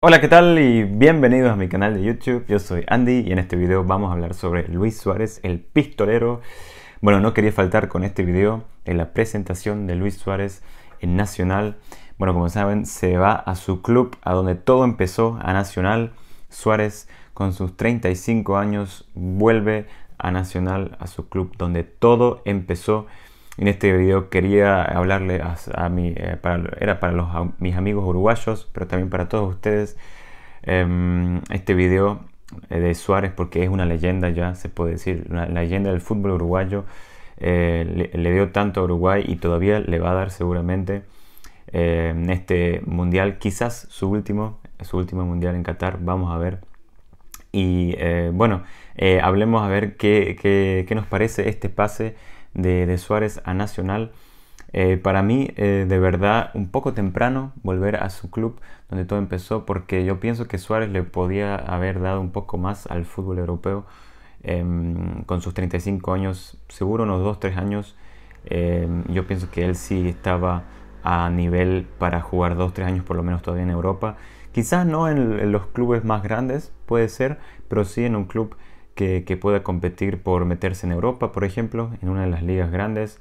Hola, ¿qué tal? Y bienvenidos a mi canal de YouTube. Yo soy Andy y en este video vamos a hablar sobre Luis Suárez, el pistolero. Bueno, no quería faltar con este video en la presentación de Luis Suárez en Nacional. Bueno, como saben, se va a su club, a donde todo empezó, a Nacional. Suárez, con sus 35 años, vuelve a Nacional, a su club, donde todo empezó. En este video quería hablarle a, eh, era para mis amigos uruguayos, pero también para todos ustedes, em, este video eh, de Suárez, porque es una leyenda ya, se puede decir, una leyenda del fútbol uruguayo. Eh, le, dio tanto a Uruguay y todavía le va a dar seguramente en este mundial, quizás su último, su último mundial en Qatar, vamos a ver. Y bueno, hablemos a ver qué, qué, qué nos parece este pase de, Suárez a Nacional. Eh, para mí, eh, de verdad, un poco temprano volver a su club donde todo empezó, porque yo pienso que Suárez le podía haber dado un poco más al fútbol europeo em, con sus 35 años, seguro unos 2-3 años. Em, yo pienso que él sí estaba a nivel para jugar 2-3 años por lo menos todavía en Europa. Quizás no en, en los clubes más grandes, puede ser, pero sí en un club que, pueda competir por meterse en Europa, por ejemplo, en una de las ligas grandes.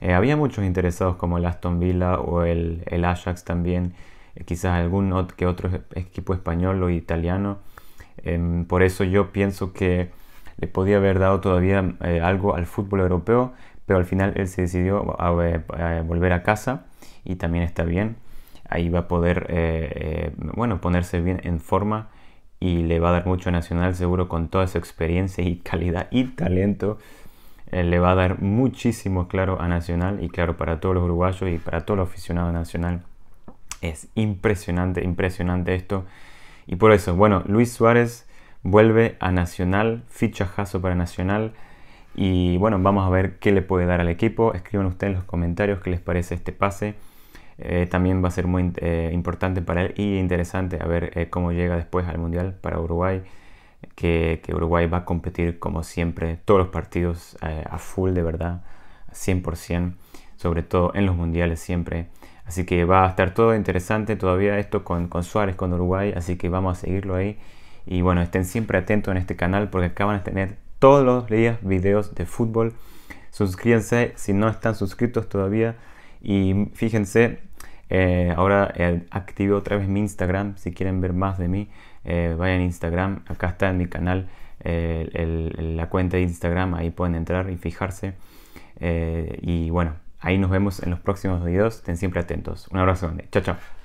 Eh, había muchos interesados como el Aston Villa o el, Ajax también, eh, quizás algún otro, que otro equipo español o italiano. Em, por eso yo pienso que le podía haber dado todavía eh, algo al fútbol europeo, pero al final él se decidió a, volver a casa y también está bien. Ahí va a poder bueno, ponerse bien en forma y le va a dar mucho a Nacional seguro con toda su experiencia y calidad y talento. Eh, le va a dar muchísimo, claro, a Nacional y claro, para todos los uruguayos y para todos los aficionados Nacional. Es impresionante, impresionante esto. Y por eso, bueno, Luis Suárez vuelve a Nacional, fichajazo para Nacional. Y bueno, vamos a ver qué le puede dar al equipo. Escriban ustedes en los comentarios qué les parece este pase. Eh, también va a ser muy eh, importante para él y interesante a ver eh, cómo llega después al Mundial para Uruguay, que, Uruguay va a competir como siempre, todos los partidos a full de verdad, 100%, sobre todo en los Mundiales siempre. Así que va a estar todo interesante todavía esto con, con Suárez, con Uruguay, así que vamos a seguirlo ahí. Y bueno, estén siempre atentos en este canal porque acaban de tener todos los días videos de fútbol. Suscríbanse si no están suscritos todavía. Y fíjense eh, ahora eh, active otra vez mi Instagram. Si quieren ver más de mí, eh, vayan a Instagram. Acá está en mi canal la cuenta de Instagram. Ahí pueden entrar y fijarse. y bueno, ahí nos vemos en los próximos videos. Estén siempre atentos. Un abrazo grande. Chao, chao.